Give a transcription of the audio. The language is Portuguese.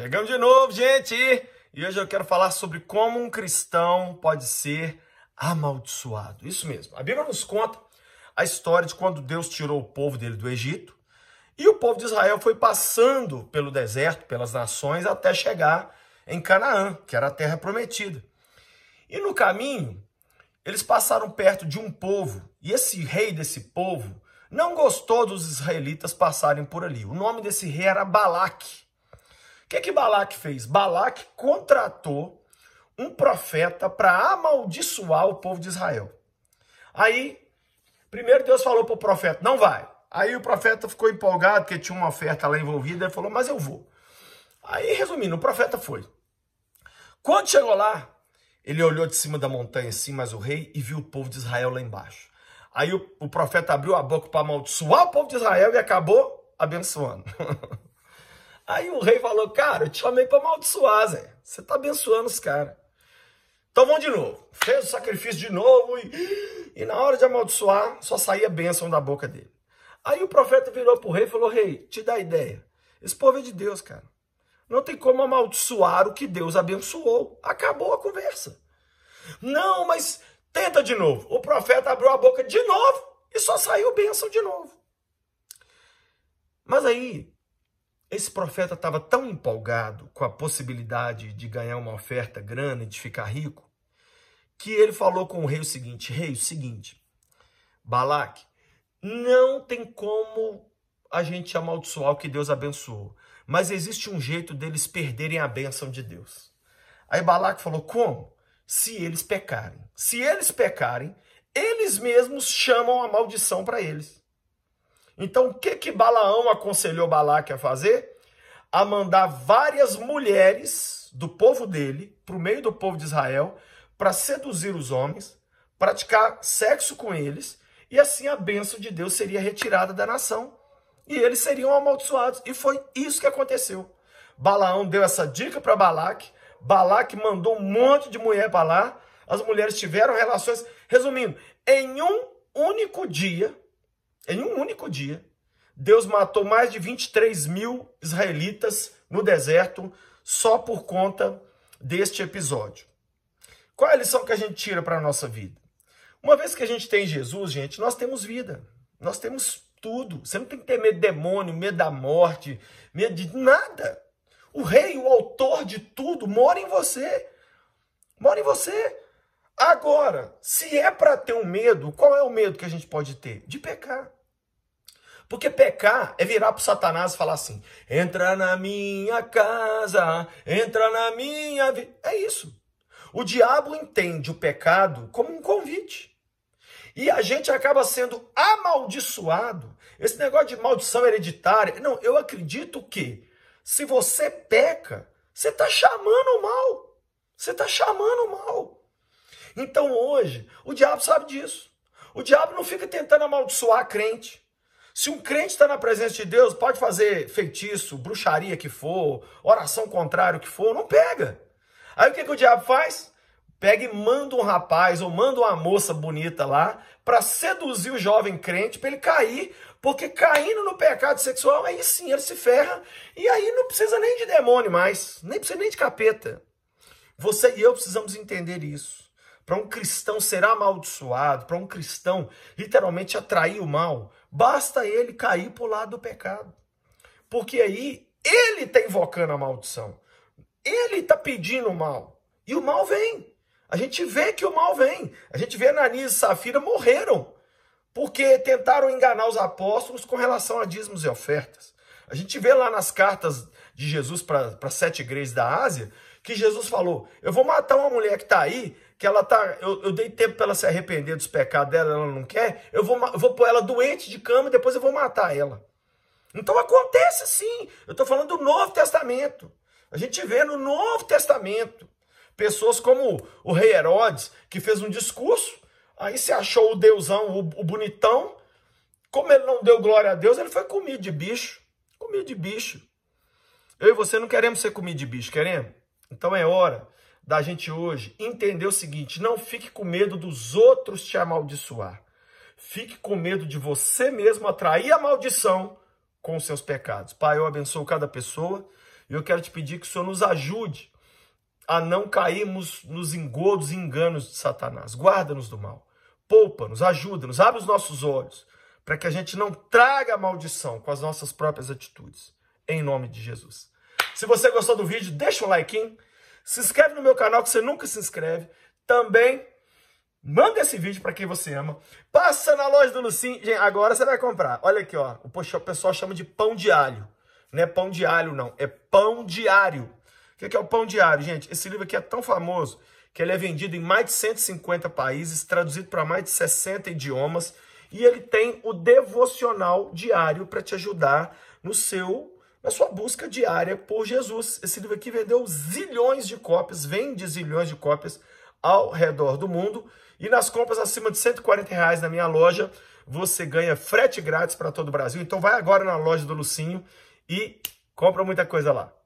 Chegamos de novo, gente! E hoje eu quero falar sobre como um cristão pode ser amaldiçoado. Isso mesmo. A Bíblia nos conta a história de quando Deus tirou o povo dele do Egito e o povo de Israel foi passando pelo deserto, pelas nações, até chegar em Canaã, que era a terra prometida. E no caminho, eles passaram perto de um povo, e esse rei desse povo não gostou dos israelitas passarem por ali. O nome desse rei era Balaque. O que, que Balaque fez? Balaque contratou um profeta para amaldiçoar o povo de Israel. Aí, primeiro Deus falou para o profeta: não vai. Aí o profeta ficou empolgado, porque tinha uma oferta lá envolvida, e falou: mas eu vou. Aí, resumindo, o profeta foi. Quando chegou lá, ele olhou de cima da montanha, assim, mas o rei, e viu o povo de Israel lá embaixo. Aí o, o profeta abriu a boca para amaldiçoar o povo de Israel e acabou abençoando. Aí o rei falou, cara, eu te chamei para amaldiçoar, Zé. Você tá abençoando os caras. Então vamos de novo. Fez o sacrifício de novo e, e na hora de amaldiçoar, só saía bênção da boca dele. Aí o profeta virou pro rei e falou, rei, te dá ideia. Esse povo é de Deus, cara. Não tem como amaldiçoar o que Deus abençoou. Acabou a conversa. Não, mas tenta de novo. O profeta abriu a boca de novo e só saiu bênção de novo. Mas aí esse profeta estava tão empolgado com a possibilidade de ganhar uma oferta grana e de ficar rico, que ele falou com o rei o seguinte: Rei, o seguinte, Balaque, não tem como a gente amaldiçoar o que Deus abençoou, mas existe um jeito deles perderem a bênção de Deus. Aí Balaque falou: Como? Se eles pecarem. Se eles pecarem, eles mesmos chamam a maldição para eles. Então, o que que Balaão aconselhou Balaque a fazer? A mandar várias mulheres do povo dele para o meio do povo de Israel para seduzir os homens, praticar sexo com eles, e assim a bênção de Deus seria retirada da nação e eles seriam amaldiçoados. E foi isso que aconteceu. Balaão deu essa dica para Balaque, Balaque mandou um monte de mulher para lá, as mulheres tiveram relações. Resumindo, em um único dia, em um único dia, Deus matou mais de 23 mil israelitas no deserto só por conta deste episódio. Qual é a lição que a gente tira para a nossa vida? Uma vez que a gente tem Jesus, gente, nós temos vida. Nós temos tudo. Você não tem que ter medo de demônio, medo da morte, medo de nada. O rei, o autor de tudo, mora em você. Mora em você. Agora, se é para ter um medo, qual é o medo que a gente pode ter? De pecar. Porque pecar é virar pro Satanás e falar assim: entra na minha casa, entra na minha vida. É isso. O diabo entende o pecado como um convite. E a gente acaba sendo amaldiçoado. Esse negócio de maldição hereditária. Não, eu acredito que se você peca, você está chamando o mal. Você está chamando o mal. Então hoje, o diabo sabe disso. O diabo não fica tentando amaldiçoar a crente. Se um crente está na presença de Deus, pode fazer feitiço, bruxaria que for, oração contrária que for, não pega. Aí o que, que o diabo faz? Pega e manda um rapaz ou manda uma moça bonita lá para seduzir o jovem crente para ele cair, porque caindo no pecado sexual, aí sim ele se ferra e aí não precisa nem de demônio mais, nem precisa nem de capeta. Você e eu precisamos entender isso. Para um cristão ser amaldiçoado, para um cristão literalmente atrair o mal, Basta ele cair para o lado do pecado. Porque aí ele está invocando a maldição. Ele está pedindo o mal. E o mal vem. A gente vê que o mal vem. A gente vê Ananias e Safira morreram. Porque tentaram enganar os apóstolos com relação a dízimos e ofertas. A gente vê lá nas cartas de Jesus para as sete igrejas da Ásia que Jesus falou: Eu vou matar uma mulher que está aí, que ela tá. Eu, eu dei tempo para ela se arrepender dos pecados dela, ela não quer. Eu vou, eu vou pôr ela doente de cama e depois eu vou matar ela. Então acontece sim. Eu estou falando do Novo Testamento. A gente vê no Novo Testamento pessoas como o rei Herodes, que fez um discurso, aí se achou o deusão, o, o bonitão. Como ele não deu glória a Deus, ele foi comido de bicho. Comido de bicho. Eu e você não queremos ser comido de bicho, queremos? Então é hora da gente hoje entender o seguinte: não fique com medo dos outros te amaldiçoar. Fique com medo de você mesmo atrair a maldição com seus pecados. Pai, eu abençoo cada pessoa e eu quero te pedir que o Senhor nos ajude a não cairmos nos engodos e enganos de Satanás. Guarda-nos do mal. Poupa-nos, ajuda-nos, abre os nossos olhos para que a gente não traga maldição com as nossas próprias atitudes. Em nome de Jesus. Se você gostou do vídeo, deixa um like. Se inscreve no meu canal que você nunca se inscreve. Também manda esse vídeo para quem você ama. Passa na loja do Lucim. Gente, agora você vai comprar. Olha aqui, ó. O pessoal chama de pão de alho. Não é pão de alho, não. É pão diário. O é que é o pão diário, gente? Esse livro aqui é tão famoso que ele é vendido em mais de 150 países, traduzido para mais de 60 idiomas, e ele tem o devocional diário para te ajudar no seu na sua busca diária por Jesus. Esse livro aqui vendeu zilhões de cópias, vende zilhões de cópias ao redor do mundo. E nas compras acima de 140 reais na minha loja, você ganha frete grátis para todo o Brasil. Então vai agora na loja do Lucinho e compra muita coisa lá.